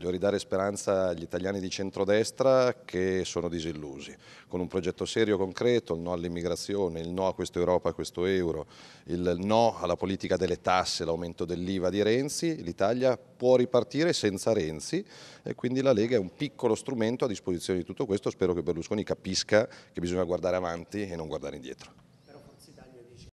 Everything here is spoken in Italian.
Voglio ridare speranza agli italiani di centrodestra che sono disillusi, con un progetto serio, concreto, il no all'immigrazione, il no a questa Europa, a questo euro, il no alla politica delle tasse, l'aumento dell'IVA di Renzi, l'Italia può ripartire senza Renzi e quindi la Lega è un piccolo strumento a disposizione di tutto questo, spero che Berlusconi capisca che bisogna guardare avanti e non guardare indietro.